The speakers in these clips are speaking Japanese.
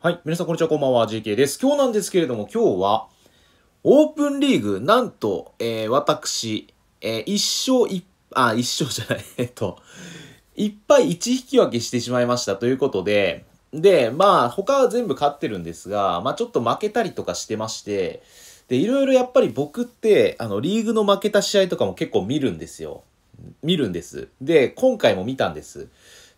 はい。皆さん、こんにちは。こんばんは。GK です。今日なんですけれども、今日は、オープンリーグ、なんと、えー、私、えー、一勝一、あ、一勝じゃない、えっと、一敗一引き分けしてしまいましたということで、で、まあ、他は全部勝ってるんですが、まあ、ちょっと負けたりとかしてまして、で、いろいろやっぱり僕って、あの、リーグの負けた試合とかも結構見るんですよ。見るんです。で、今回も見たんです。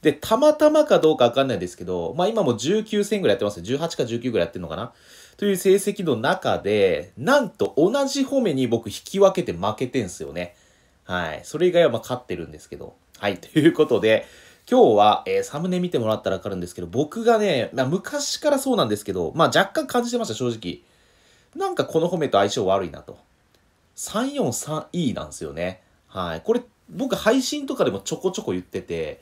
で、たまたまかどうかわかんないですけど、まあ今も19戦ぐらいやってますよ。18か19ぐらいやってんのかなという成績の中で、なんと同じ褒めに僕引き分けて負けてんすよね。はい。それ以外はまあ勝ってるんですけど。はい。ということで、今日は、えー、サムネ見てもらったらわかるんですけど、僕がね、まあ、昔からそうなんですけど、まあ若干感じてました、正直。なんかこの褒めと相性悪いなと。343E なんですよね。はい。これ、僕配信とかでもちょこちょこ言ってて、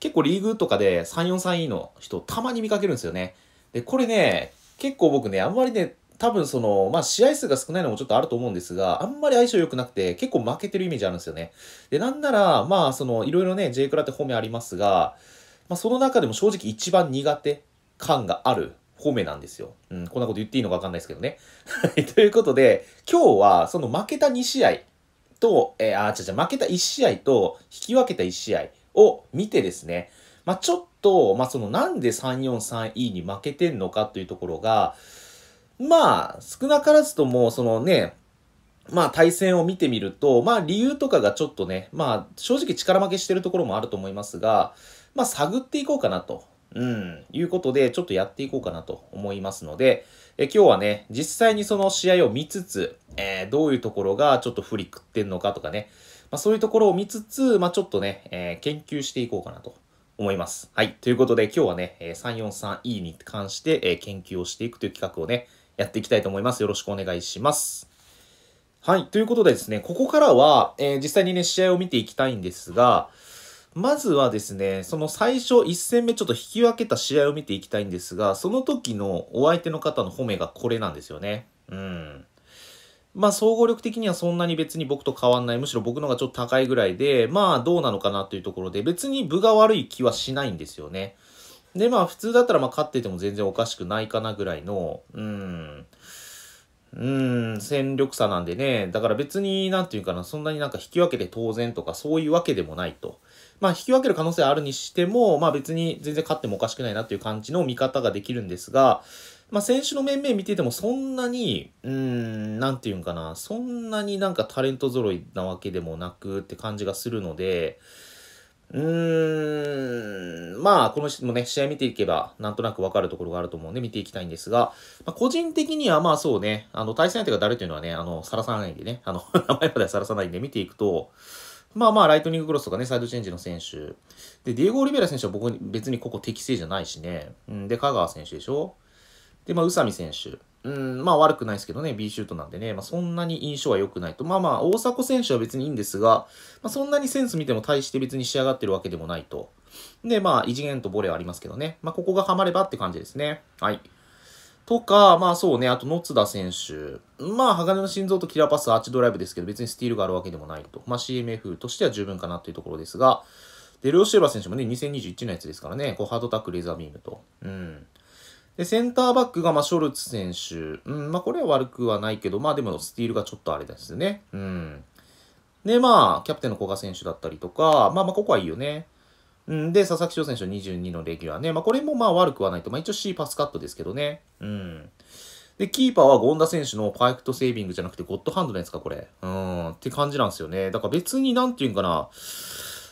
結構リーグとかで3、4-3E の人たまに見かけるんですよね。で、これね、結構僕ね、あんまりね、多分その、まあ、試合数が少ないのもちょっとあると思うんですが、あんまり相性良くなくて、結構負けてるイメージあるんですよね。で、なんなら、まあ、その、いろいろね、J クラって方面ありますが、まあ、その中でも正直一番苦手感がある方面なんですよ。うん、こんなこと言っていいのかわかんないですけどね。ということで、今日は、その負けた2試合と、えー、あ、違う違う、負けた1試合と、引き分けた1試合を見てですね、まあ、ちょっと、まあ、そのなんで 343E に負けてんのかというところが、まあ、少なからずとも、そのね、まあ対戦を見てみると、まあ理由とかがちょっとね、まあ正直力負けしてるところもあると思いますが、まあ探っていこうかなと、うん、いうことでちょっとやっていこうかなと思いますので、え今日はね、実際にその試合を見つつ、えー、どういうところがちょっと不利食ってんのかとかね、まあ、そういうところを見つつ、まあ、ちょっとね、えー、研究していこうかなと思います。はい。ということで、今日はね、343E に関して、え研究をしていくという企画をね、やっていきたいと思います。よろしくお願いします。はい。ということでですね、ここからは、えー、実際にね、試合を見ていきたいんですが、まずはですね、その最初1戦目ちょっと引き分けた試合を見ていきたいんですが、その時のお相手の方の褒めがこれなんですよね。うん。まあ、総合力的にはそんなに別に僕と変わんない。むしろ僕のがちょっと高いぐらいで、まあ、どうなのかなというところで、別に部が悪い気はしないんですよね。で、まあ、普通だったら、まあ、勝ってても全然おかしくないかなぐらいの、うん、うん、戦力差なんでね。だから別に、なんていうかな、そんなになんか引き分けて当然とか、そういうわけでもないと。まあ、引き分ける可能性あるにしても、まあ別に全然勝ってもおかしくないなっていう感じの見方ができるんですが、まあ、選手の面々見ててもそんなに、うん、なんていうんかな、そんなになんかタレント揃いなわけでもなくって感じがするので、うーん、まあ、この人もね、試合見ていけば、なんとなくわかるところがあると思うんで、見ていきたいんですが、まあ、個人的には、まあそうね、あの、対戦相手が誰というのはね、あの、さらさないんでね、あの、名前まではさらさないんで見ていくと、まあまあ、ライトニングクロスとかね、サイドチェンジの選手。で、ディエゴ・オリベラ選手は僕に別にここ適正じゃないしね。うん、で、香川選手でしょで、まあ、宇佐美選手。うん、まあ悪くないですけどね、B シュートなんでね、まあそんなに印象は良くないと。まあまあ、大迫選手は別にいいんですが、まあそんなにセンス見ても大して別に仕上がってるわけでもないと。で、まあ、異次元とボレーはありますけどね。まあここがハマればって感じですね。はい。とか、まあそうね、あと野津田選手。まあ、鋼の心臓とキラーパス、アーチドライブですけど、別にスティールがあるわけでもないと。まあ CMF としては十分かなというところですが、デルオシエバ選手もね、2021のやつですからね、こうハードタック、レーザービームと。うん。で、センターバックが、まあ、ショルツ選手。うん、まあ、これは悪くはないけど、まあ、でも、スティールがちょっとあれですね。うん。で、まあ、キャプテンの古賀選手だったりとか、まあまあ、ここはいいよね。うん、で、佐々木翔選手は22のレギュラーね。まあ、これもまあ悪くはないと。まあ、一応 C パスカットですけどね。うん。で、キーパーは権田選手のパーフェクトセービングじゃなくてゴッドハンドないですか、これ。うん、って感じなんですよね。だから別になんていうんかな。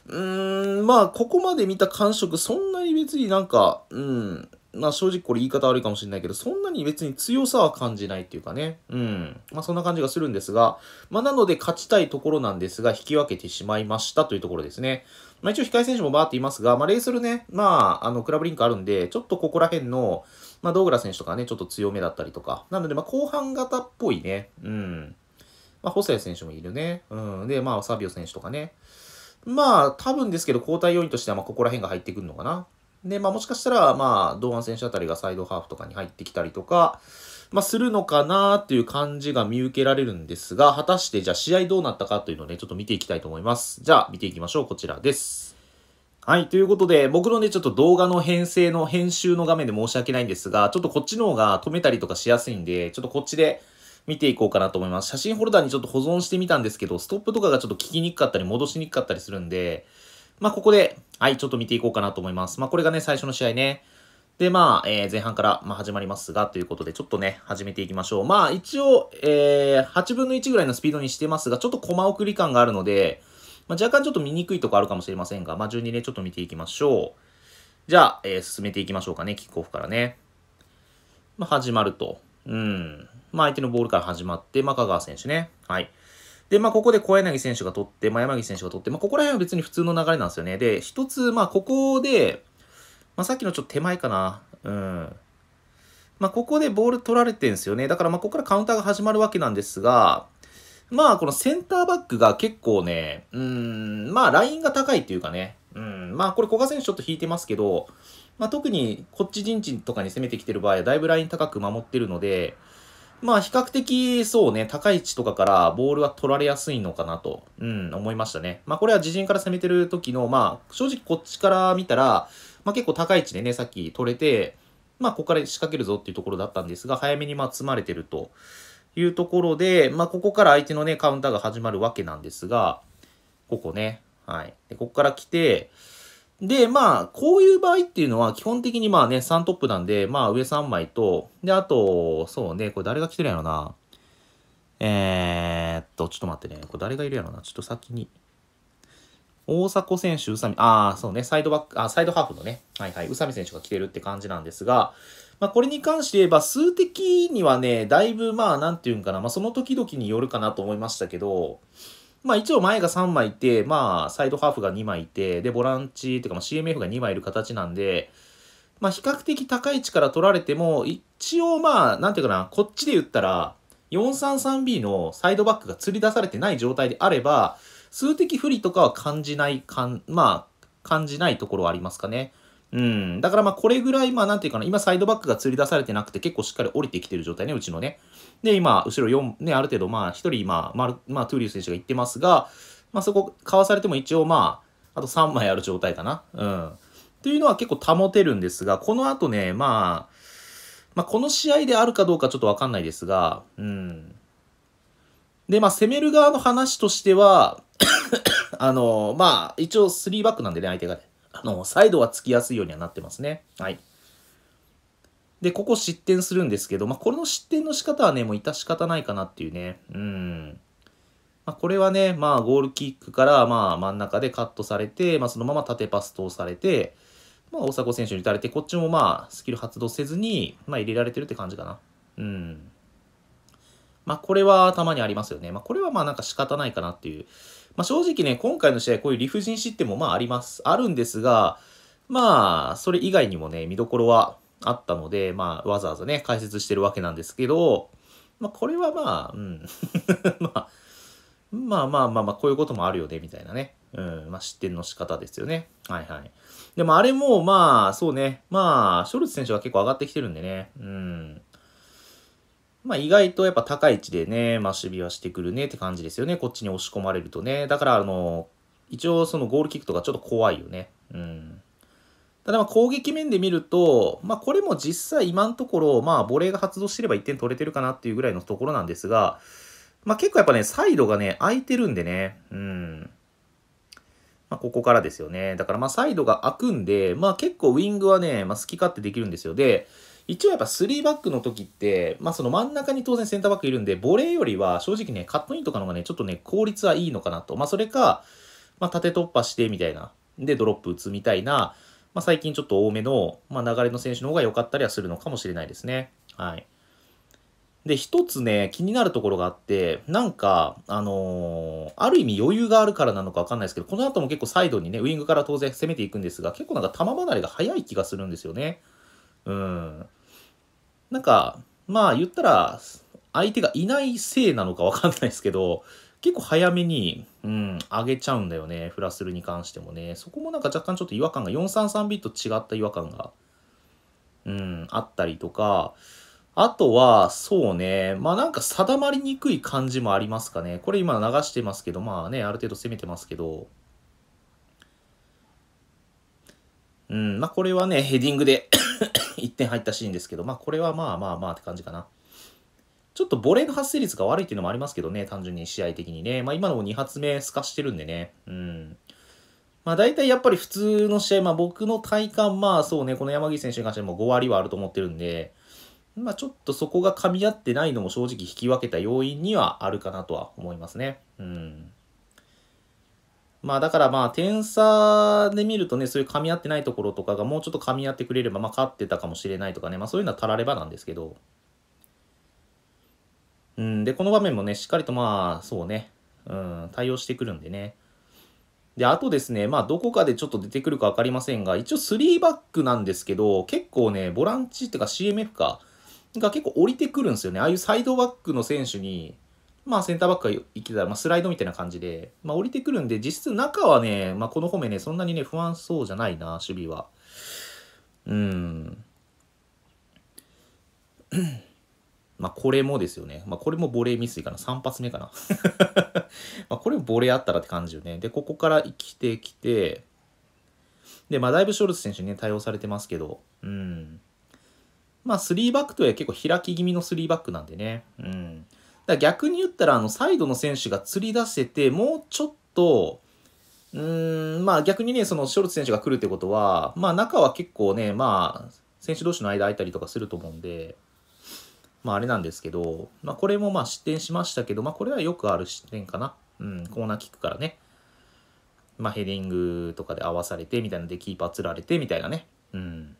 うーん、まあ、ここまで見た感触、そんなに別になんか、うん、まあ正直これ言い方悪いかもしれないけど、そんなに別に強さは感じないっていうかね。うん。まあそんな感じがするんですが、まあなので勝ちたいところなんですが、引き分けてしまいましたというところですね。まあ一応控え選手もバーって言いますが、まあレースルね、まああのクラブリンクあるんで、ちょっとここら辺の、まあドーグラ選手とかね、ちょっと強めだったりとか。なのでまあ後半型っぽいね。うん。まあ細谷選手もいるね。うん。で、まあサビオ選手とかね。まあ、多分ですけど、交代要因としては、まあ、ここら辺が入ってくるのかな。で、まあもしかしたら、まあ、堂安選手あたりがサイドハーフとかに入ってきたりとか、まあするのかなっていう感じが見受けられるんですが、果たしてじゃあ試合どうなったかというのをね、ちょっと見ていきたいと思います。じゃあ見ていきましょう。こちらです。はい。ということで、僕のね、ちょっと動画の編成の編集の画面で申し訳ないんですが、ちょっとこっちの方が止めたりとかしやすいんで、ちょっとこっちで見ていこうかなと思います。写真ホルダーにちょっと保存してみたんですけど、ストップとかがちょっと聞きにくかったり戻しにくかったりするんで、まあ、ここで、はい、ちょっと見ていこうかなと思います。まあ、これがね、最初の試合ね。で、まあ、えー、前半から、まあ、始まりますが、ということで、ちょっとね、始めていきましょう。まあ、一応、えー、8分の1ぐらいのスピードにしてますが、ちょっとコマ送り感があるので、まあ、若干ちょっと見にくいとこあるかもしれませんが、まあ、順にね、ちょっと見ていきましょう。じゃあ、えー、進めていきましょうかね、キックオフからね。まあ、始まると。うん。まあ、相手のボールから始まって、まあ、香川選手ね。はい。で、まあ、ここで小柳選手が取って、まあ、山岸選手が取って、まあ、ここら辺は別に普通の流れなんですよね。で、一つ、まあ、ここで、まあ、さっきのちょっと手前かな。うん。まあ、ここでボール取られてるんですよね。だから、まあ、ここからカウンターが始まるわけなんですが、まあ、このセンターバックが結構ね、うん、まあ、ラインが高いっていうかね、うん、まあ、これ、古賀選手ちょっと引いてますけど、まあ、特にこっち陣地とかに攻めてきてる場合は、だいぶライン高く守ってるので、まあ比較的そうね、高い位置とかからボールは取られやすいのかなと、うん、思いましたね。まあこれは自陣から攻めてる時の、まあ正直こっちから見たら、まあ結構高い位置でね、さっき取れて、まあここから仕掛けるぞっていうところだったんですが、早めにまあ積まれてるというところで、まあここから相手のね、カウンターが始まるわけなんですが、ここね、はい。でここから来て、で、まあ、こういう場合っていうのは、基本的にまあね、3トップなんで、まあ、上3枚と、で、あと、そうね、これ誰が来てるやろな。えー、っと、ちょっと待ってね。これ誰がいるやろな。ちょっと先に。大迫選手、宇佐美、ああ、そうね、サイドバック、あ、サイドハーフのね、はいはい、宇佐美選手が来てるって感じなんですが、まあ、これに関して言えば、数的にはね、だいぶ、まあ、なんていうんかな、まあ、その時々によるかなと思いましたけど、まあ一応前が3枚いて、まあサイドハーフが2枚いて、で、ボランチっていうかまあ CMF が2枚いる形なんで、まあ比較的高い位置から取られても、一応まあ、なんていうかな、こっちで言ったら、433B のサイドバックが釣り出されてない状態であれば、数的不利とかは感じない、かんまあ、感じないところはありますかね。うん。だからまあこれぐらい、まあなんていうかな、今サイドバックが釣り出されてなくて結構しっかり降りてきてる状態ね、うちのね。で、今、後ろ4、ね、ある程度まあ1人、まあ、まあ、トゥーリー選手が行ってますが、まあそこ、かわされても一応まあ、あと3枚ある状態かな。うん。というのは結構保てるんですが、この後ね、まあ、まあこの試合であるかどうかちょっとわかんないですが、うん。で、まあ攻める側の話としては あの、まあ一応3バックなんでね、相手がね。のサイドはつきやすいようにはなってますね。はい。で、ここ失点するんですけど、まあ、これの失点の仕方はね、もう致し方ないかなっていうね。うん。まあ、これはね、まあ、ゴールキックから、まあ、真ん中でカットされて、まあ、そのまま縦パス通されて、まあ、大迫選手に打たれて、こっちもまあ、スキル発動せずに、まあ、入れられてるって感じかな。うん。まあ、これはたまにありますよね。まあ、これはまあ、なんか仕方ないかなっていう。まあ、正直ね、今回の試合、こういう理不尽失点もまああります。あるんですが、まあ、それ以外にもね、見どころはあったので、まあ、わざわざね、解説してるわけなんですけど、まあ、これはまあ、うん。まあ、まあまあまあまあ、こういうこともあるよね、みたいなね。うん、まあ、失点の仕方ですよね。はいはい。でも、あれも、まあ、そうね。まあ、ショルツ選手は結構上がってきてるんでね。うん。まあ意外とやっぱ高い位置でね、まあ守備はしてくるねって感じですよね。こっちに押し込まれるとね。だからあの、一応そのゴールキックとかちょっと怖いよね。うん。ただまあ攻撃面で見ると、まあこれも実際今のところ、まあボレーが発動してれば1点取れてるかなっていうぐらいのところなんですが、まあ結構やっぱね、サイドがね、空いてるんでね。うん。まあ、ここからですよね。だからまあサイドが空くんで、まあ結構ウィングはね、まあ好き勝手できるんですよ。で、一応やっぱ3バックの時って、まあその真ん中に当然センターバックいるんで、ボレーよりは正直ね、カットインとかの方がね、ちょっとね、効率はいいのかなと。まあそれか、まあ縦突破してみたいな。で、ドロップ打つみたいな、まあ最近ちょっと多めの、まあ流れの選手の方が良かったりはするのかもしれないですね。はい。で、一つね、気になるところがあって、なんか、あのー、ある意味余裕があるからなのかわかんないですけど、この後も結構サイドにね、ウイングから当然攻めていくんですが、結構なんか球離れが早い気がするんですよね。うん。なんか、まあ言ったら、相手がいないせいなのかわかんないですけど、結構早めに、うん、上げちゃうんだよね。フラスルに関してもね。そこもなんか若干ちょっと違和感が、433ビット違った違和感が、うん、あったりとか、あとは、そうね。まあなんか定まりにくい感じもありますかね。これ今流してますけど、まあね、ある程度攻めてますけど。うん、まあこれはね、ヘディングで1 点入ったシーンですけど、まあこれはまあまあまあって感じかな。ちょっとボレーの発生率が悪いっていうのもありますけどね、単純に試合的にね。まあ今のも2発目透かしてるんでね。うん。まあ大体やっぱり普通の試合、まあ僕の体感、まあそうね、この山岸選手に関しても5割はあると思ってるんで、まあちょっとそこが噛み合ってないのも正直引き分けた要因にはあるかなとは思いますね。うん。まあだからまあ点差で見るとね、そういう噛み合ってないところとかがもうちょっと噛み合ってくれれば、まあ勝ってたかもしれないとかね、まあそういうのは足らればなんですけど。うん、で、この場面もね、しっかりとまあ、そうね、うん、対応してくるんでね。で、あとですね、まあどこかでちょっと出てくるかわかりませんが、一応3バックなんですけど、結構ね、ボランチっていうか CMF か、が結構降りてくるんですよね。ああいうサイドバックの選手に、まあセンターバックが行てたら、まあ、スライドみたいな感じで、まあ、降りてくるんで、実質中はね、まあ、この方面ね、そんなにね、不安そうじゃないな、守備は。うん。まあ、これもですよね。まあ、これもボレー未遂かな。3発目かな。まあ、これもボレーあったらって感じよね。で、ここから生きてきて、で、まあ、だいぶショルツ選手にね、対応されてますけど、うん。まあ、3バックとは結構開き気味の3バックなんでね。うん。だ逆に言ったら、あの、サイドの選手が釣り出せて、もうちょっと、うーん、まあ逆にね、そのショルツ選手が来るってことは、まあ中は結構ね、まあ、選手同士の間空いたりとかすると思うんで、まああれなんですけど、まあこれもまあ失点しましたけど、まあこれはよくある失点かな。うん、コーナーキックからね。まあヘディングとかで合わされてみたいなので、キーパー釣られてみたいなね。うん。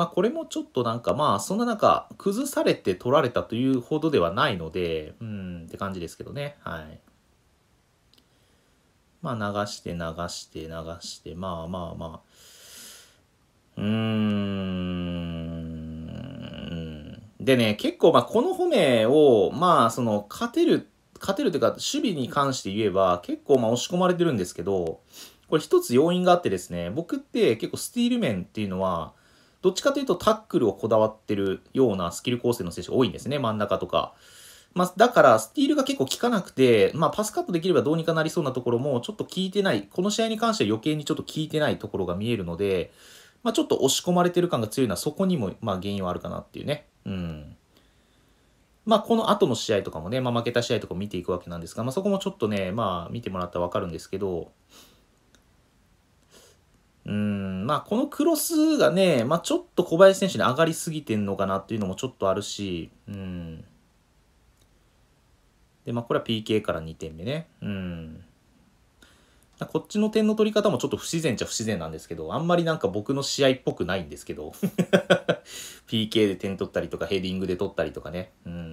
まあ、これもちょっとなんかまあ、そんな中、崩されて取られたというほどではないので、うん、って感じですけどね。はい。まあ、流して流して流して、まあまあまあ。うーん。でね、結構まあ、この褒めを、まあ、その、勝てる、勝てるというか、守備に関して言えば、結構まあ、押し込まれてるんですけど、これ一つ要因があってですね、僕って結構スティール面っていうのは、どっちかというとタックルをこだわってるようなスキル構成の選手が多いんですね、真ん中とか。まあ、だから、スティールが結構効かなくて、まあ、パスカットできればどうにかなりそうなところも、ちょっと効いてない、この試合に関しては余計にちょっと効いてないところが見えるので、まあ、ちょっと押し込まれてる感が強いのは、そこにも、まあ、原因はあるかなっていうね。うん。まあ、この後の試合とかもね、まあ、負けた試合とかも見ていくわけなんですが、まあ、そこもちょっとね、まあ、見てもらったらわかるんですけど、うん、まあ、このクロスがね、まあ、ちょっと小林選手に上がりすぎてんのかなっていうのもちょっとあるし、うん。で、まあ、これは PK から2点目ね。うん。こっちの点の取り方もちょっと不自然っちゃ不自然なんですけど、あんまりなんか僕の試合っぽくないんですけど、PK で点取ったりとか、ヘディングで取ったりとかね。うん。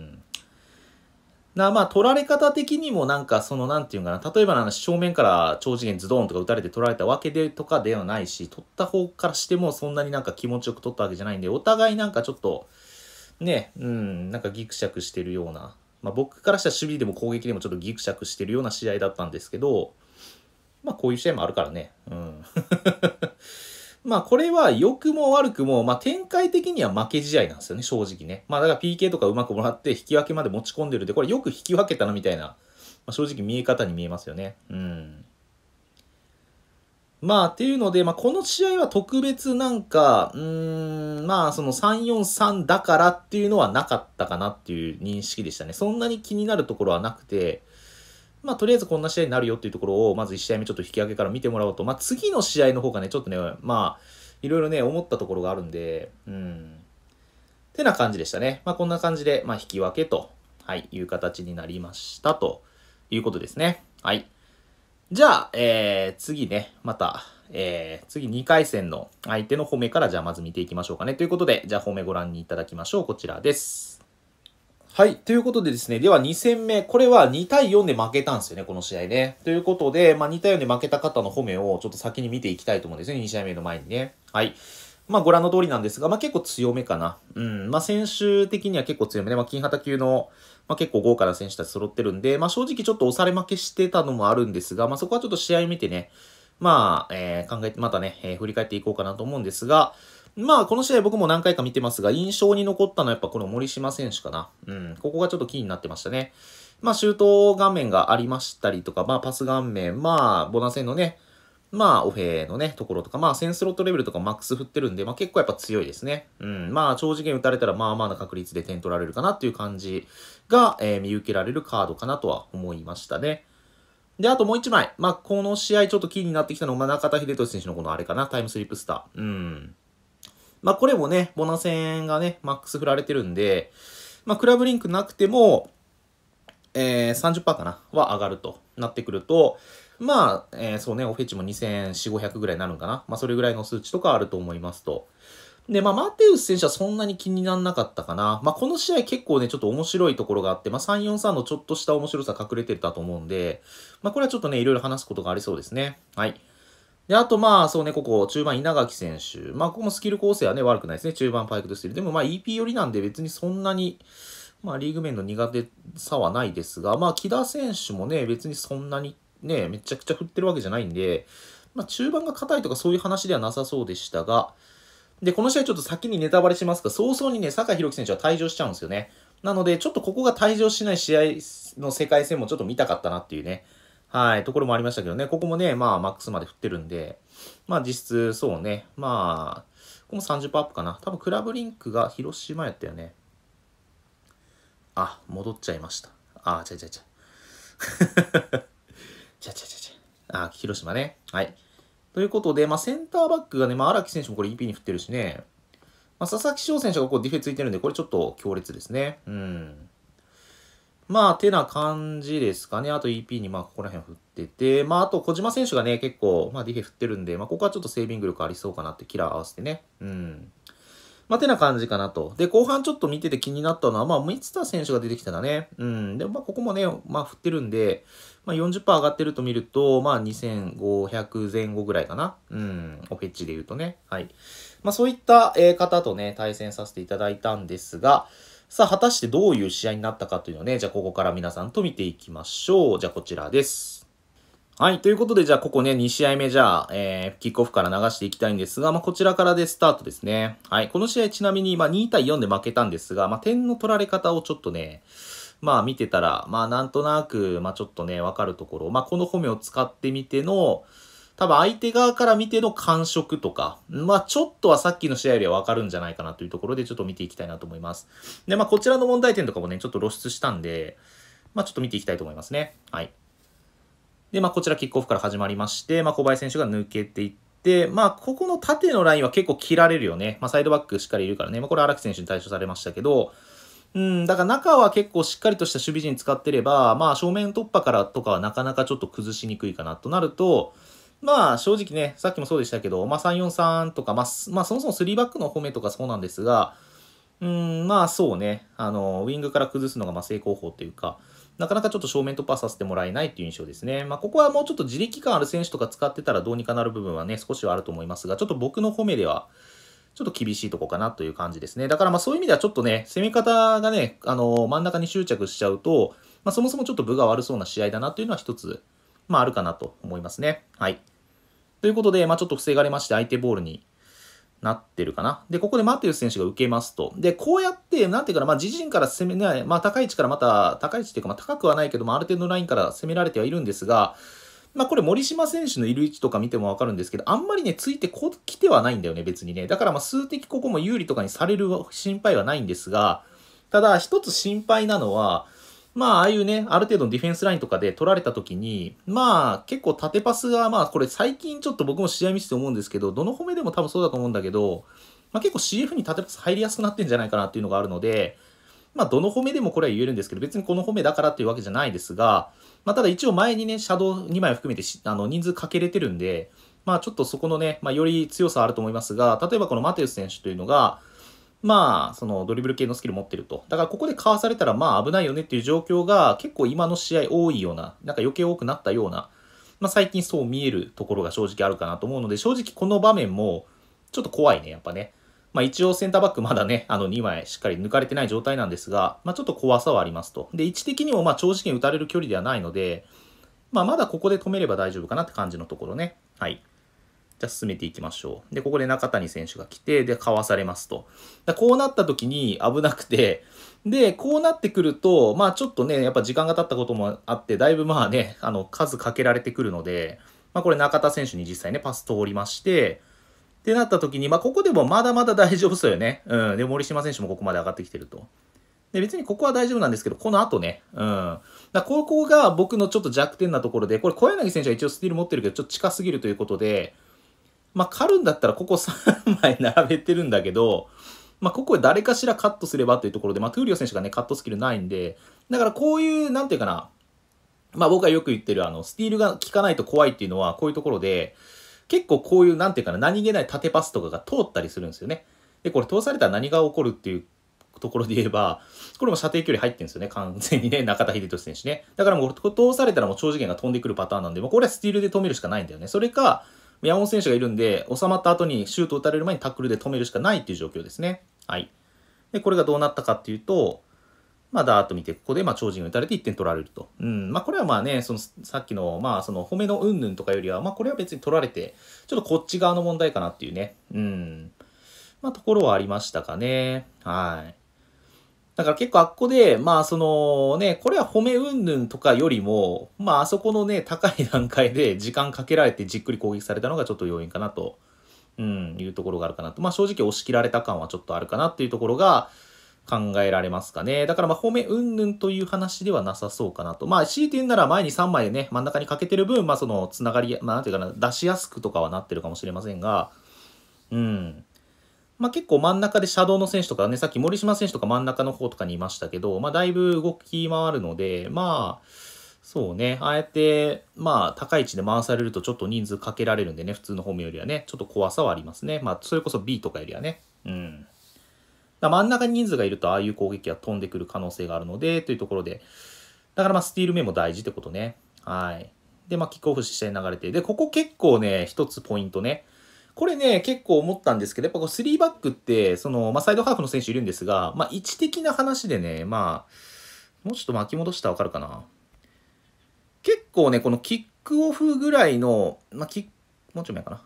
な、まあ、取られ方的にもなんか、その、なんていうかな、例えばの正面から超次元ズドーンとか打たれて取られたわけでとかではないし、取った方からしてもそんなになんか気持ちよく取ったわけじゃないんで、お互いなんかちょっと、ね、うん、なんかギクシャクしてるような、まあ、僕からしたら守備でも攻撃でもちょっとギクシャクしてるような試合だったんですけど、まあ、こういう試合もあるからね、うん。まあこれは良くも悪くも、まあ展開的には負け試合なんですよね、正直ね。まあだから PK とかうまくもらって引き分けまで持ち込んでるで、これよく引き分けたなみたいな、まあ、正直見え方に見えますよね。うん。まあっていうので、まあこの試合は特別なんか、うーん、まあその343だからっていうのはなかったかなっていう認識でしたね。そんなに気になるところはなくて、まあ、とりあえずこんな試合になるよっていうところを、まず1試合目ちょっと引き上げから見てもらおうと、まあ、次の試合の方がね、ちょっとね、まあ、いろいろね、思ったところがあるんで、うん。ってな感じでしたね。まあ、こんな感じで、まあ、引き分けと、はい、いう形になりましたということですね。はい。じゃあ、えー、次ね、また、えー、次2回戦の相手の褒めから、じゃあまず見ていきましょうかね。ということで、じゃあ褒めご覧にいただきましょう。こちらです。はい。ということでですね、では2戦目。これは2対4で負けたんですよね、この試合ね。ということで、まあ、2対4で負けた方の褒めをちょっと先に見ていきたいと思うんですよね、2試合目の前にね。はい。まあご覧の通りなんですが、まあ結構強めかな。うん。まあ選手的には結構強めで、まあ金旗級の、まあ結構豪華な選手たち揃ってるんで、まあ正直ちょっと押され負けしてたのもあるんですが、まあそこはちょっと試合見てね、まあ、えー、考えて、またね、えー、振り返っていこうかなと思うんですが、まあ、この試合僕も何回か見てますが、印象に残ったのはやっぱこの森島選手かな。うん、ここがちょっとキーになってましたね。まあ、シュート顔面がありましたりとか、まあ、パス顔面、まあ、ボナセンのね、まあ、オフェのね、ところとか、まあ、センスロットレベルとかマックス振ってるんで、まあ、結構やっぱ強いですね。うん。まあ、長次元打たれたら、まあまあな確率で点取られるかなっていう感じが、えー、見受けられるカードかなとは思いましたね。で、あともう一枚。まあ、この試合ちょっとキーになってきたのが、中田秀俊選手のこのあれかな、タイムスリップスター。うん。まあ、これもね、ボナ戦がね、マックス振られてるんで、まあ、クラブリンクなくても、えー、30%かなは上がるとなってくると、まあ、えー、そうね、オフェチも2400、500ぐらいになるんかな。まあ、それぐらいの数値とかあると思いますと。で、まあ、マテウス選手はそんなに気にならなかったかな。まあ、この試合結構ね、ちょっと面白いところがあって、まあ、343のちょっとした面白さ隠れてたと思うんで、まあ、これはちょっとね、いろいろ話すことがありそうですね。はい。で、あと、まあ、そうね、ここ、中盤、稲垣選手。まあ、ここもスキル構成はね、悪くないですね。中盤、パイクとスキル。でも、まあ、EP 寄りなんで、別にそんなに、まあ、リーグ面の苦手さはないですが、まあ、木田選手もね、別にそんなにね、めちゃくちゃ振ってるわけじゃないんで、まあ、中盤が硬いとかそういう話ではなさそうでしたが、で、この試合ちょっと先にネタバレしますが、早々にね、坂井宏樹選手は退場しちゃうんですよね。なので、ちょっとここが退場しない試合の世界戦もちょっと見たかったなっていうね、はい、ところもありましたけどね、ここもね、まあ、マックスまで振ってるんで、まあ、実質、そうね、まあ、ここも30%アップかな。多分、クラブリンクが広島やったよね。あ、戻っちゃいました。あ、ちゃちゃちゃ。ちゃちゃちゃちゃ。あ、広島ね。はい。ということで、まあ、センターバックがね、まあ、荒木選手もこれ EP に振ってるしね、まあ、佐々木翔選手がこうディフェンスついてるんで、これちょっと強烈ですね。うん。まあ、てな感じですかね。あと EP にまあ、ここら辺振ってて、まあ、あと小島選手がね、結構、まあ、ディフェ振ってるんで、まあ、ここはちょっとセービング力ありそうかなって、キラー合わせてね。うん。まあ、てな感じかなと。で、後半ちょっと見てて気になったのは、まあ、三田選手が出てきたらね。うん。で、まあ、ここもね、まあ、振ってるんで、まあ、40%上がってると見ると、まあ、2500前後ぐらいかな。うん。オフェッチで言うとね。はい。まあ、そういった、えー、方とね、対戦させていただいたんですが、さあ、果たしてどういう試合になったかというのをね、じゃあここから皆さんと見ていきましょう。じゃあこちらです。はい。ということで、じゃあ、ここね、2試合目、じゃあ、えー、キックオフから流していきたいんですが、まあ、こちらからでスタートですね。はい。この試合、ちなみに、まあ、2対4で負けたんですが、まあ、点の取られ方をちょっとね、まあ、見てたら、まあ、なんとなく、まあ、ちょっとね、わかるところ、まあ、この褒めを使ってみての、多分相手側から見ての感触とか、まあちょっとはさっきの試合よりはわかるんじゃないかなというところでちょっと見ていきたいなと思います。で、まあこちらの問題点とかもね、ちょっと露出したんで、まあちょっと見ていきたいと思いますね。はい。で、まあこちらキックオフから始まりまして、まあ小林選手が抜けていって、で、まあ、ここの縦のラインは結構切られるよね。まあ、サイドバックしっかりいるからね。まあ、これ荒木選手に対処されましたけど、うん、だから中は結構しっかりとした守備陣使ってれば、まあ、正面突破からとかはなかなかちょっと崩しにくいかなとなると、まあ正直ね、さっきもそうでしたけど、まあ343とか、まあ、まあ、そもそも3バックの褒めとかそうなんですが、うん、まあそうね、あの、ウィングから崩すのがまあ正攻法というか、なかなかちょっと正面突破させてもらえないっていう印象ですね。まあここはもうちょっと自力感ある選手とか使ってたらどうにかなる部分はね、少しはあると思いますが、ちょっと僕の褒めでは、ちょっと厳しいとこかなという感じですね。だからまあそういう意味ではちょっとね、攻め方がね、あの、真ん中に執着しちゃうと、まあそもそもちょっと部が悪そうな試合だなというのは一つ、まあ、あるかなと思いますね。はい。ということで、まあ、ちょっと防がれまして、相手ボールになってるかな。で、ここでマテウス選手が受けますと。で、こうやって、なんていうかな、まあ、自陣から攻めない、まあ、高い位置からまた、高い位置っていうか、まあ、高くはないけども、ある程度のラインから攻められてはいるんですが、まあ、これ森島選手のいる位置とか見てもわかるんですけど、あんまりね、ついてこ来てはないんだよね、別にね。だからまあ数的ここも有利とかにされる心配はないんですが、ただ、一つ心配なのは、まあ、ああいうね、ある程度のディフェンスラインとかで取られた時に、まあ、結構縦パスが、まあ、これ最近ちょっと僕も試合見てて思うんですけど、どの褒めでも多分そうだと思うんだけど、まあ結構 CF に縦パス入りやすくなってんじゃないかなっていうのがあるので、まあ、どの褒めでもこれは言えるんですけど、別にこの褒めだからっていうわけじゃないですが、まあ、ただ一応前にね、シャドウ2枚含めてあの人数かけれてるんで、まあ、ちょっとそこのね、まあ、より強さあると思いますが、例えばこのマテウス選手というのが、まあ、そのドリブル系のスキル持ってると。だからここでかわされたらまあ危ないよねっていう状況が結構今の試合多いような、なんか余計多くなったような、まあ最近そう見えるところが正直あるかなと思うので、正直この場面もちょっと怖いね、やっぱね。まあ一応センターバックまだね、あの2枚しっかり抜かれてない状態なんですが、まあちょっと怖さはありますと。で、位置的にもまあ長時間打たれる距離ではないので、まあまだここで止めれば大丈夫かなって感じのところね。はい。じゃあ進めていきましょう。で、ここで中谷選手が来て、で、かわされますと。だこうなった時に危なくて、で、こうなってくると、まあちょっとね、やっぱ時間が経ったこともあって、だいぶまあね、あの、数かけられてくるので、まあこれ中田選手に実際ね、パス通りまして、ってなった時に、まあここでもまだまだ大丈夫そうよね。うん。で、森島選手もここまで上がってきてると。で、別にここは大丈夫なんですけど、この後ね。うん。だここが僕のちょっと弱点なところで、これ小柳選手は一応スティール持ってるけど、ちょっと近すぎるということで、まあ、狩るんだったらここ3枚 並べてるんだけど、まあ、ここ誰かしらカットすればというところで、まあ、トゥーリオ選手がね、カットスキルないんで、だからこういう、なんていうかな、まあ、僕がよく言ってる、あの、スティールが効かないと怖いっていうのは、こういうところで、結構こういう、なんていうかな、何気ない縦パスとかが通ったりするんですよね。で、これ通されたら何が起こるっていうところで言えば、これも射程距離入ってるんですよね。完全にね、中田秀俊選手ね。だからもう、通されたらもう長次元が飛んでくるパターンなんで、もうこれはスティールで止めるしかないんだよね。それか、山本選手がいるんで、収まった後にシュート打たれる前にタックルで止めるしかないっていう状況ですね。はい。で、これがどうなったかっていうと、まあ、だーっと見て、ここで、まあ、超人が打たれて1点取られると。うん。まあ、これはまあね、その、さっきの、まあ、その、褒めのうんぬんとかよりは、まあ、これは別に取られて、ちょっとこっち側の問題かなっていうね。うん。まあ、ところはありましたかね。はい。だから結構あっこで、まあそのね、これは褒めうんぬんとかよりも、まああそこのね、高い段階で時間かけられてじっくり攻撃されたのがちょっと要因かなと、うん、いうところがあるかなと。まあ正直押し切られた感はちょっとあるかなっていうところが考えられますかね。だからまあ褒めうんぬんという話ではなさそうかなと。まあ強いて言うなら前に3枚でね、真ん中にかけてる分、まあそのつながり、まあなんていうかな、出しやすくとかはなってるかもしれませんが、うん。まあ、結構真ん中でシャドウの選手とかね、さっき森島選手とか真ん中の方とかにいましたけど、まあ、だいぶ動き回るので、まあ、そうね、ああやって、まあ、高い位置で回されるとちょっと人数かけられるんでね、普通のホームよりはね、ちょっと怖さはありますね。まあ、それこそ B とかよりはね。うん。だ真ん中に人数がいると、ああいう攻撃は飛んでくる可能性があるので、というところで、だからまあ、スティール目も大事ってことね。はい。で、まあ、キックオフ試合流れて、で、ここ結構ね、一つポイントね。これね、結構思ったんですけど、やっぱこう3バックって、その、まあ、サイドハーフの選手いるんですが、まあ、位置的な話でね、まあ、もうちょっと巻き戻したらわかるかな。結構ね、このキックオフぐらいの、まあ、キック、もうちょい前かな。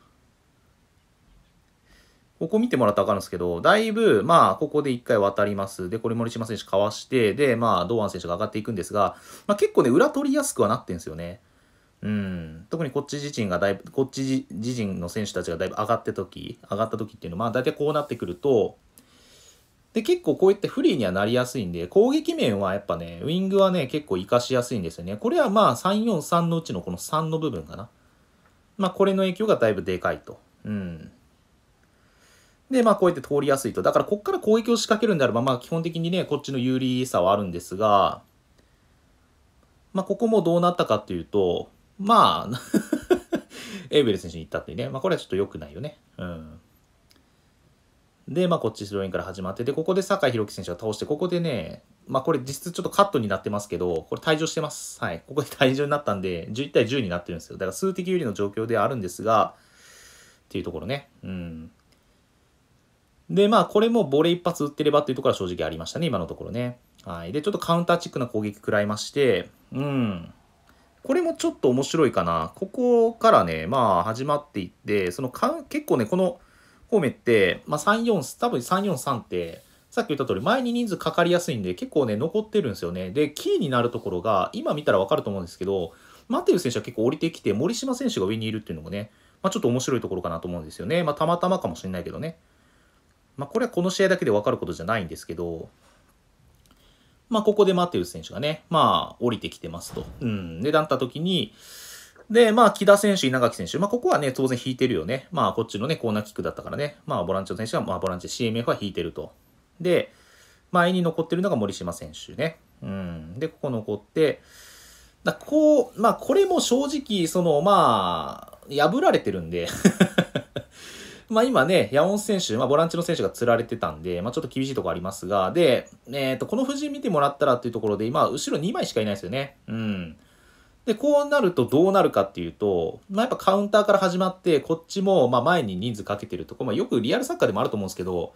ここ見てもらったらわかるんですけど、だいぶ、まあ、ここで一回渡ります。で、これ森島選手かわして、で、まあ、堂安選手が上がっていくんですが、まあ、結構ね、裏取りやすくはなってんですよね。うん、特にこっち自身がだいぶ、こっち自身の選手たちがだいぶ上がって時、上がった時っていうのは、まあ大体こうなってくると、で、結構こうやってフリーにはなりやすいんで、攻撃面はやっぱね、ウィングはね、結構活かしやすいんですよね。これはまあ343のうちのこの3の部分かな。まあこれの影響がだいぶでかいと。うん。で、まあこうやって通りやすいと。だからこっから攻撃を仕掛けるんであれば、まあ基本的にね、こっちの有利さはあるんですが、まあここもどうなったかっていうと、まあ、エーベル選手に行ったってね、まあ、これはちょっと良くないよね。うん。で、まあ、こっちスローインから始まって、で、ここで酒井宏樹選手が倒して、ここでね、まあ、これ実質ちょっとカットになってますけど、これ退場してます。はい。ここで退場になったんで、11対10になってるんですよ。だから数的有利の状況ではあるんですが、っていうところね。うん。で、まあ、これもボレー一発打ってればっていうところは正直ありましたね、今のところね。はい。で、ちょっとカウンターチックな攻撃食らいまして、うん。これもちょっと面白いかな。ここからね、まあ始まっていって、そのか結構ね、この方面って、まあ34、多分343って、さっき言った通り、前に人数かかりやすいんで、結構ね、残ってるんですよね。で、キーになるところが、今見たらわかると思うんですけど、マテウ選手は結構降りてきて、森島選手が上にいるっていうのもね、まあ、ちょっと面白いところかなと思うんですよね。まあ、たまたまかもしれないけどね。まあ、これはこの試合だけでわかることじゃないんですけど、まあ、ここでマテウス選手がね、まあ、降りてきてますと。うん。で、だった時に、で、まあ、木田選手、稲垣選手、まあ、ここはね、当然引いてるよね。まあ、こっちのね、コーナーキックだったからね、まあ、ボランチの選手は、まあ、ボランチ、CMF は引いてると。で、前に残ってるのが森島選手ね。うん。で、ここ残って、だこう、まあ、これも正直、その、まあ、破られてるんでまあ今ね、ヤオン選手、まあボランチの選手が釣られてたんで、まあちょっと厳しいとこありますが、で、えっ、ー、と、この布陣見てもらったらっていうところで、今、後ろ2枚しかいないですよね。うん。で、こうなるとどうなるかっていうと、まあやっぱカウンターから始まって、こっちも、まあ前に人数かけてるとこ、まあよくリアルサッカーでもあると思うんですけど、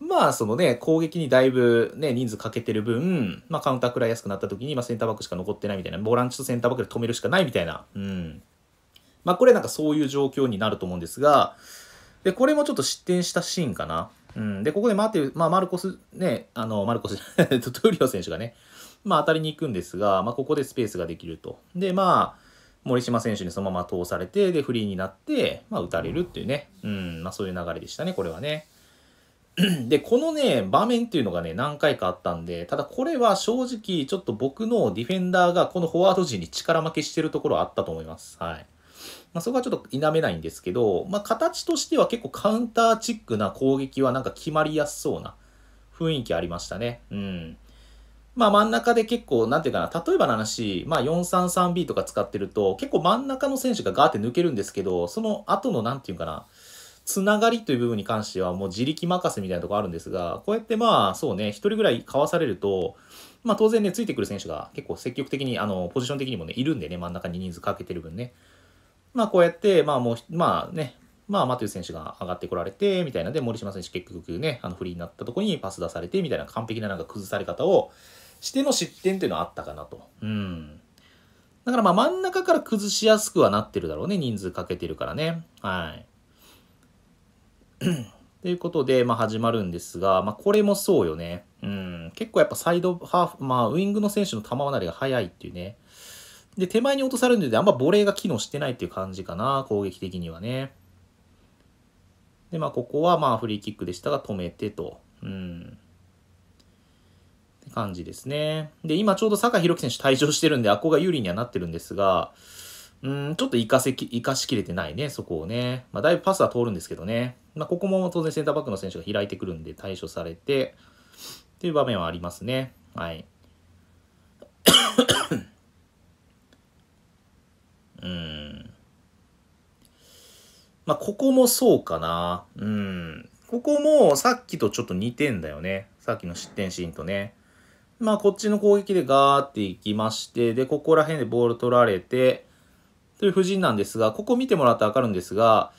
まあ、そのね、攻撃にだいぶね、人数かけてる分、まあ、カウンター食らいやすくなった時に、まあ、センターバックしか残ってないみたいな、ボランチとセンターバックで止めるしかないみたいな、うん。まあ、これなんかそういう状況になると思うんですが、で、これもちょっと失点したシーンかな。うん、で、ここで待ってる、まあ、マルコス、ね、あの、マルコス、トゥーリオ選手がね、まあ、当たりに行くんですが、まあ、ここでスペースができると。で、まあ、森島選手にそのまま通されて、で、フリーになって、まあ、打たれるっていうね、うん、まあ、そういう流れでしたね、これはね。で、このね、場面っていうのがね、何回かあったんで、ただこれは正直、ちょっと僕のディフェンダーがこのフォワード陣に力負けしてるところあったと思います。はい。まあ、そこはちょっと否めないんですけど、まあ、形としては結構カウンターチックな攻撃はなんか決まりやすそうな雰囲気ありましたね。うん。まあ真ん中で結構、なんていうかな、例えばの話、まあ 433B とか使ってると、結構真ん中の選手がガーって抜けるんですけど、その後のなんていうかな、つながりという部分に関してはもう自力任せみたいなとこあるんですが、こうやってまあそうね、一人ぐらいかわされると、まあ当然ね、ついてくる選手が結構積極的に、あの、ポジション的にもね、いるんでね、真ん中に人数かけてる分ね。まあこうやって、まあもう、まあね、まあ、マテウス選手が上がってこられて、みたいなで、森島選手結局ね、あのフリーになったとこにパス出されて、みたいな完璧ななんか崩され方をしての失点っていうのはあったかなと。うん。だからまあ真ん中から崩しやすくはなってるだろうね。人数かけてるからね。はい。ということで、まあ始まるんですが、まあこれもそうよね。うん。結構やっぱサイドハーフ、まあウイングの選手の球離れが速いっていうね。で、手前に落とされるので、あんまボレーが機能してないっていう感じかな、攻撃的にはね。で、まあ、ここはまあ、フリーキックでしたが、止めてと。うん。って感じですね。で、今ちょうど坂弘樹選手退場してるんで、あこが有利にはなってるんですが、うん、ちょっと活かせき、活かしきれてないね、そこをね。まあ、だいぶパスは通るんですけどね。まあ、ここも当然センターバックの選手が開いてくるんで対処されて、っていう場面はありますね。はい。まあ、ここもそうかな。うん。ここもさっきとちょっと似てんだよね。さっきの失点シーンとね。まあ、こっちの攻撃でガーっていきまして、で、ここら辺でボール取られて、という布陣なんですが、ここ見てもらったらわかるんですが、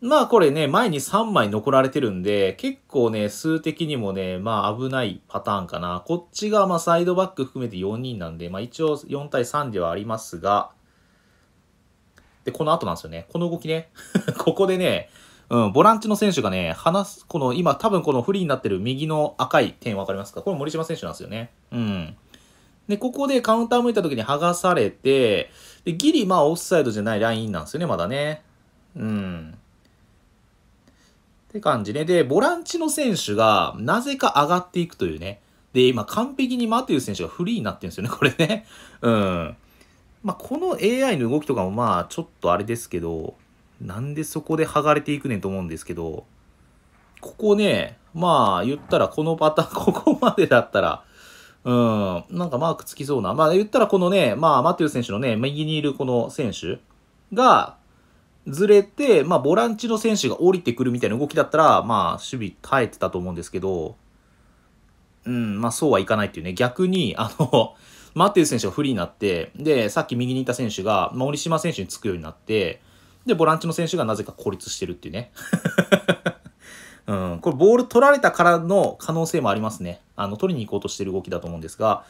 まあこれね、前に3枚残られてるんで、結構ね、数的にもね、まあ危ないパターンかな。こっちがまあサイドバック含めて4人なんで、まあ一応4対3ではありますが、で、この後なんですよね。この動きね。ここでね、うん、ボランチの選手がね、話す、この今多分このフリーになってる右の赤い点分かりますかこれ森島選手なんですよね。うん。で、ここでカウンター向いた時に剥がされて、で、ギリまあオフサイドじゃないラインなんですよね、まだね。うん。って感じね。で、ボランチの選手がなぜか上がっていくというね。で、今完璧にマティウ選手がフリーになってるんですよね、これね。うん。まあ、この AI の動きとかもまあちょっとあれですけど、なんでそこで剥がれていくねんと思うんですけど、ここね、まあ言ったらこのパターン、ここまでだったら、うん、なんかマークつきそうな。まあ言ったらこのね、まあマテー選手のね、右にいるこの選手が、ずれて、まあボランチの選手が降りてくるみたいな動きだったら、まあ守備耐えてたと思うんですけど、うん、まあそうはいかないっていうね、逆に、あのまあ、ってい選手がリーになって、で、さっき右にいた選手が、まあ、島選手につくようになって、で、ボランチの選手がなぜか孤立してるっていうね。うん、これボール取られたからの可能性もありますね。あの、取りに行こうとしてる動きだと思うんですが、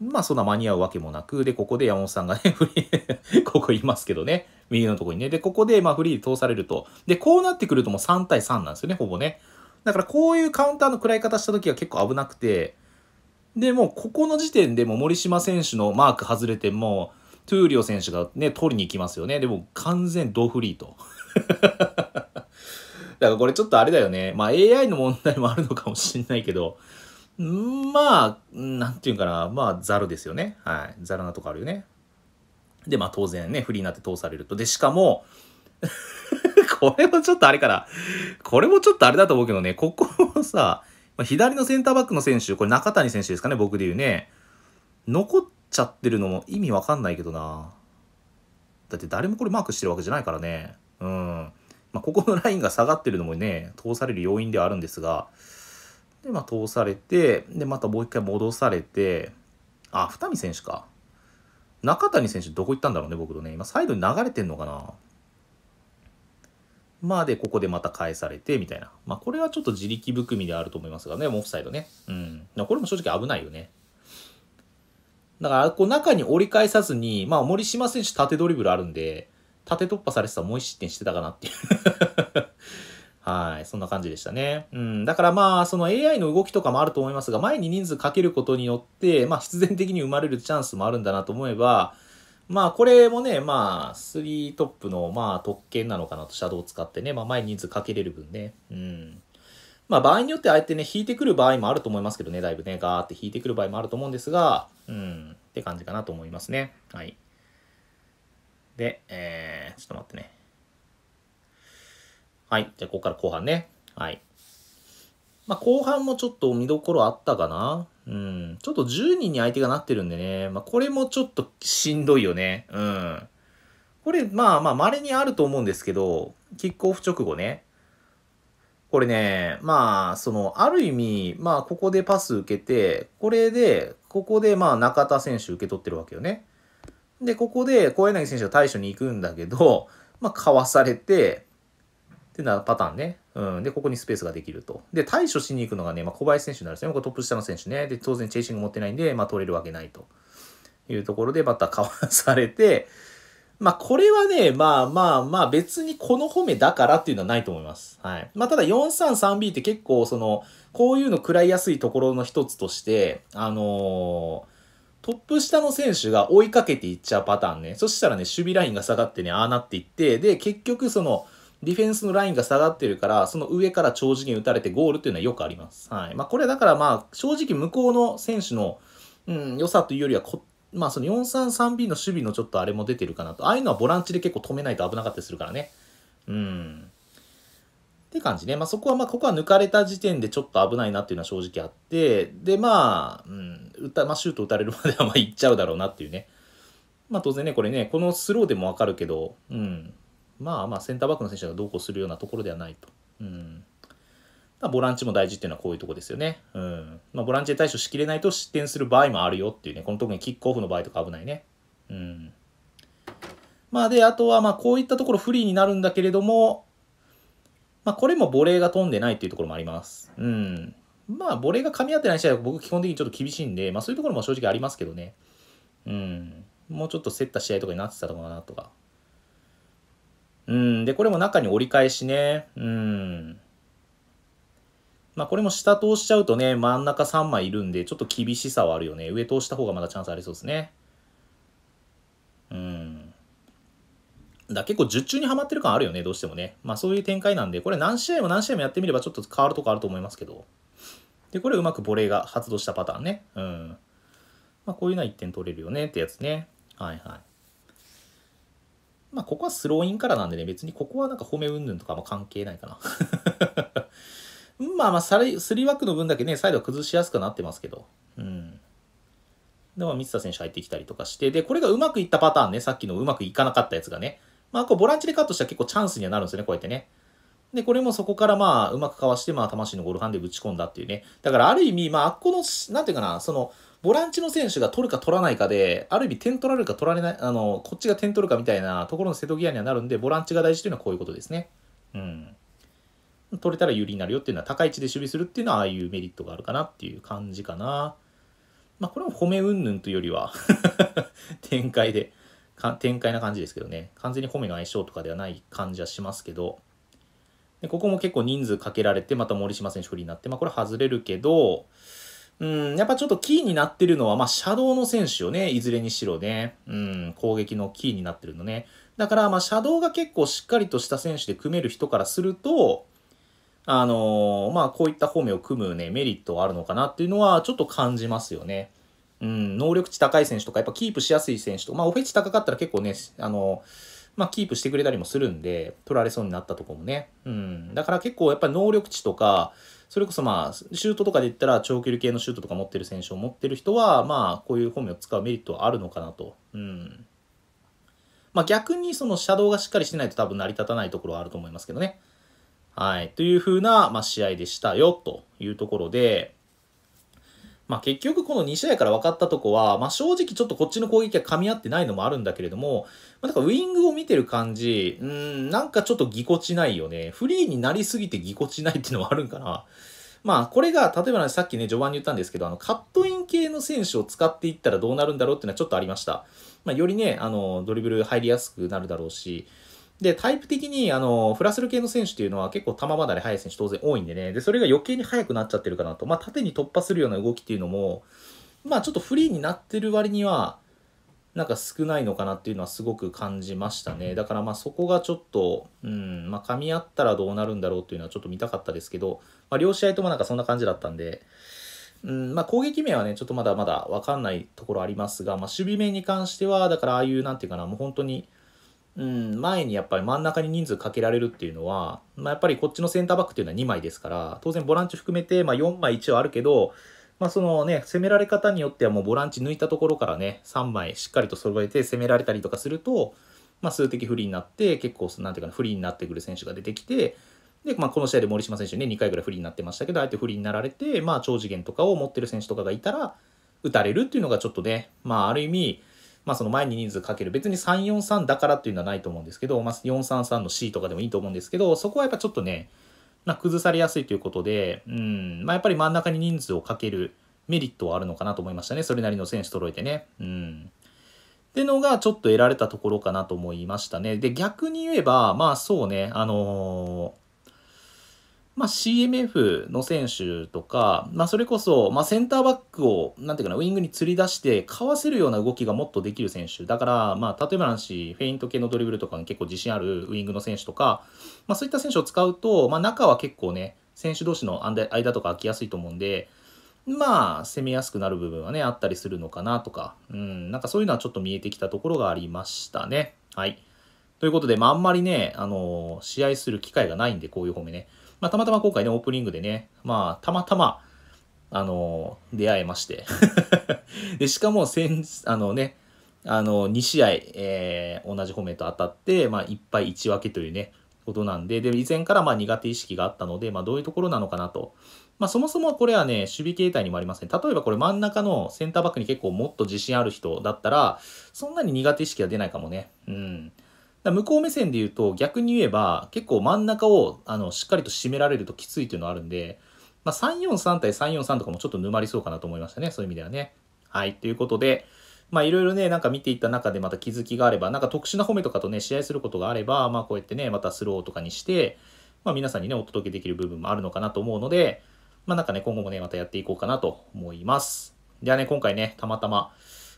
まあそんな間に合うわけもなく、で、ここで山本さんがね、フリーここいますけどね、右のとこにね。で、ここでまあフリーで通されると。で、こうなってくるともう3対3なんですよね、ほぼね。だからこういうカウンターの暗い方した時は結構危なくて、で、もうここの時点でも森島選手のマーク外れても、トゥーリオ選手がね、取りに行きますよね。でも完全ドフリーと。だからこれちょっとあれだよね。まあ AI の問題もあるのかもしんないけど、まあ、なんていうかな、まあザルですよね。はい。ザルなとこあるよね。で、まあ当然ね、フリーになって通されると。で、しかも、これもちょっとあれかな。これもちょっとあれだと思うけどね、ここもさ、まあ、左のセンターバックの選手、これ中谷選手ですかね、僕で言うね。残っちゃってるのも意味わかんないけどな。だって誰もこれマークしてるわけじゃないからね。うん。まあ、ここのラインが下がってるのもね、通される要因ではあるんですが、で、まあ、通されて、で、またもう一回戻されて、あ、二見選手か。中谷選手どこ行ったんだろうね、僕とね。今、サイドに流れてんのかなまあで、ここでまた返されて、みたいな。まあ、これはちょっと自力含みであると思いますがね、オフサイドね。うん。これも正直危ないよね。だから、こう中に折り返さずに、まあ、森島選手縦ドリブルあるんで、縦突破されてたらもう1失点してたかなっていう はい、そんな感じでしたね。うん、だからまあ、その AI の動きとかもあると思いますが、前に人数かけることによって、まあ、必然的に生まれるチャンスもあるんだなと思えば、まあこれもね、まあ3トップのまあ特権なのかなと、シャドウを使ってね、まあ前人数かけれる分ね。うん。まあ場合によってあえてね、引いてくる場合もあると思いますけどね、だいぶね、ガーって引いてくる場合もあると思うんですが、うん、って感じかなと思いますね。はい。で、えー、ちょっと待ってね。はい。じゃあ、ここから後半ね。はい。まあ、後半もちょっと見どころあったかなうん、ちょっと10人に相手がなってるんでね、まあ、これもちょっとしんどいよね。うん。これ、まあまあ、稀にあると思うんですけど、キックオフ直後ね。これね、まあ、その、ある意味、まあ、ここでパス受けて、これで、ここで、まあ、中田選手受け取ってるわけよね。で、ここで、小柳選手が対処に行くんだけど、まあ、かわされて、ってなパターンね。うん、で、ここにスペースができると。で、対処しに行くのがね、まあ、小林選手になるんですね。これトップ下の選手ね。で、当然チェイシング持ってないんで、まあ、取れるわけないというところで、またか わされて、まあ、これはね、まあまあまあ、別にこの褒めだからっていうのはないと思います。はい。まあ、ただ 433B って結構、その、こういうの食らいやすいところの一つとして、あのートップ下の選手が追いかけていっちゃうパターンね。そしたらね、守備ラインが下がってね、ああなっていって、で、結局その、ディフェンスのラインが下がってるから、その上から長次元打たれてゴールっていうのはよくあります。はい。まあ、これだからまあ、正直向こうの選手の、うん、良さというよりはこ、まあ、その 433B の守備のちょっとあれも出てるかなと。ああいうのはボランチで結構止めないと危なかったりするからね。うん。って感じね。まあ、そこは、まあ、ここは抜かれた時点でちょっと危ないなっていうのは正直あって、で、まあ、うん、打た、まあ、シュート打たれるまでは、まあ、いっちゃうだろうなっていうね。まあ、当然ね、これね、このスローでもわかるけど、うん、まあまあセンターバックの選手がどうこうするようなところではないと。うんボランチも大事っていうのはこういうとこですよね。うん。まあ、ボランチで対処しきれないと失点する場合もあるよっていうね。この特にキックオフの場合とか危ないね。うん。まあ、で、あとは、まあ、こういったところフリーになるんだけれども、まあ、これもボレーが飛んでないっていうところもあります。うん。まあ、ボレーが噛み合ってない試合は僕基本的にちょっと厳しいんで、まあ、そういうところも正直ありますけどね。うん。もうちょっと競った試合とかになってたのかなとか。うん、で、これも中に折り返しね。うん。まあ、これも下通しちゃうとね、真ん中3枚いるんで、ちょっと厳しさはあるよね。上通した方がまだチャンスありそうですね。うん。だ結構術中にはまってる感あるよね、どうしてもね。まあそういう展開なんで、これ何試合も何試合もやってみればちょっと変わるとこあると思いますけど。で、これうまくボレーが発動したパターンね。うん。まあこういうのは1点取れるよねってやつね。はいはい。まあ、ここはスローインからなんでね、別にここはなんか褒めうんぬんとかも関係ないかなまあ まあ、3スリーバックの分だけね、サイドは崩しやすくなってますけど。うん。で、もあ、水田選手入ってきたりとかして、で、これがうまくいったパターンね、さっきのうまくいかなかったやつがね。まあ、こう、ボランチでカットしたら結構チャンスにはなるんですよね、こうやってね。で、これもそこからまあ、うまくかわして、まあ、魂のゴルファンでぶち込んだっていうね。だから、ある意味、まあ、あっこの、なんていうかな、その、ボランチの選手が取るか取らないかで、ある意味点取られるか取られない、あの、こっちが点取るかみたいなところの瀬戸際にはなるんで、ボランチが大事というのはこういうことですね。うん。取れたら有利になるよっていうのは、高い位置で守備するっていうのは、ああいうメリットがあるかなっていう感じかな。まあ、これも褒めうんぬんというよりは 展開で、展開な感じですけどね。完全に褒めの相性とかではない感じはしますけど。でここも結構人数かけられて、また森島選手不利になって、まあ、これ外れるけど、うん、やっぱちょっとキーになってるのは、まあ、シャドウの選手をね、いずれにしろね、うん、攻撃のキーになってるのね。だから、まあ、シャドウが結構しっかりとした選手で組める人からすると、あのー、まあ、こういった方面を組むね、メリットはあるのかなっていうのは、ちょっと感じますよね。うん、能力値高い選手とか、やっぱキープしやすい選手とか、まあ、オフェス高かったら結構ね、あのー、まあ、キープしてくれたりもするんで、取られそうになったとこもね。うん。だから結構やっぱり能力値とか、それこそまあ、シュートとかで言ったら長距離系のシュートとか持ってる選手を持ってる人は、まあ、こういう本名を使うメリットはあるのかなと。うん。まあ、逆にそのシャドウがしっかりしてないと多分成り立たないところはあると思いますけどね。はい。というふうな、まあ、試合でしたよ、というところで、まあ、結局この2試合から分かったとこは、まあ、正直ちょっとこっちの攻撃が噛み合ってないのもあるんだけれども、まあ、なんかウィングを見てる感じ、うん、なんかちょっとぎこちないよね。フリーになりすぎてぎこちないっていうのもあるんかな。まあ、これが、例えば、ね、さっきね、序盤に言ったんですけど、あの、カットイン系の選手を使っていったらどうなるんだろうっていうのはちょっとありました。まあ、よりね、あの、ドリブル入りやすくなるだろうし、で、タイプ的に、あの、フラスル系の選手っていうのは結構球離れ速い選手当然多いんでね、で、それが余計に速くなっちゃってるかなと、まあ、縦に突破するような動きっていうのも、まあ、ちょっとフリーになってる割には、なんか少ないのかなっていうのはすごく感じましたね。だからまあそこがちょっと、うん、まあ噛み合ったらどうなるんだろうっていうのはちょっと見たかったですけど、まあ両試合ともなんかそんな感じだったんで、うん、まあ攻撃面はね、ちょっとまだまだわかんないところありますが、まあ守備面に関しては、だからああいうなんていうかな、もう本当に、うん、前にやっぱり真ん中に人数かけられるっていうのは、まあ、やっぱりこっちのセンターバックっていうのは2枚ですから、当然ボランチ含めて、まあ、4枚一応あるけど、まあ、そのね、攻められ方によってはもうボランチ抜いたところからね、3枚しっかりと揃えて攻められたりとかすると、まあ、数的不利になって、結構、なんていうかな、不利になってくる選手が出てきて、で、まあ、この試合で森島選手ね、2回ぐらい不利になってましたけど、あえて不利になられて、まあ、超次元とかを持ってる選手とかがいたら、打たれるっていうのがちょっとね、まあ、ある意味、まあ、その前に人数かける。別に343だからっていうのはないと思うんですけど、まあ、433の C とかでもいいと思うんですけど、そこはやっぱちょっとね、な崩されやすいということで、うん、まあ、やっぱり真ん中に人数をかけるメリットはあるのかなと思いましたね。それなりの選手揃えてね。うん。ってのがちょっと得られたところかなと思いましたね。で、逆に言えば、まあそうね、あのーまあ、CMF の選手とか、まあ、それこそ、まあ、センターバックを、なんていうかな、ウイングに釣り出して、かわせるような動きがもっとできる選手。だから、まあ、例えばんし、フェイント系のドリブルとかに結構自信あるウイングの選手とか、まあ、そういった選手を使うと、まあ、中は結構ね、選手同士の間とか空きやすいと思うんで、まあ、攻めやすくなる部分はね、あったりするのかなとか、うん、なんかそういうのはちょっと見えてきたところがありましたね。はい。ということで、まあ、あんまりね、あのー、試合する機会がないんで、こういう方面ね。まあ、たまたま今回ね、オープニングでね、まあ、たまたま、あのー、出会えまして で、しかも、先、あのね、あの、2試合、えー、同じ褒めと当たって、まあ、1敗1分けというね、ことなんで、で、以前からまあ苦手意識があったので、まあ、どういうところなのかなと。まあ、そもそもこれはね、守備形態にもありません、ね。例えばこれ真ん中のセンターバックに結構もっと自信ある人だったら、そんなに苦手意識は出ないかもね。うん。だ向こう目線で言うと逆に言えば結構真ん中をあのしっかりと締められるときついっていうのはあるんで、まあ、343対343とかもちょっと沼りそうかなと思いましたねそういう意味ではね。はいということでまあいろいろねなんか見ていった中でまた気づきがあればなんか特殊な褒めとかとね試合することがあればまあこうやってねまたスローとかにして、まあ、皆さんにねお届けできる部分もあるのかなと思うのでまあなんかね今後もねまたやっていこうかなと思います。ではね今回ねたまたま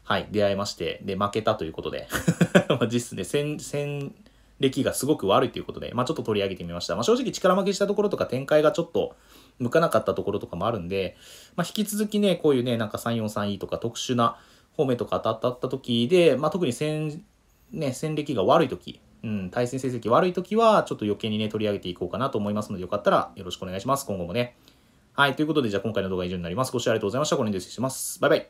はい、出会いまして、で、負けたということで、まあ実ね、戦、戦歴がすごく悪いということで、まあちょっと取り上げてみました。まあ正直力負けしたところとか展開がちょっと向かなかったところとかもあるんで、まあ引き続きね、こういうね、なんか 343E とか特殊な方面とか当たった時で、まあ特に戦、ね、戦歴が悪い時、うん、対戦成績悪い時は、ちょっと余計にね、取り上げていこうかなと思いますので、よかったらよろしくお願いします。今後もね。はい、ということで、じゃあ今回の動画は以上になります。ご視聴ありがとうございました。これにで失礼します。バイバイ。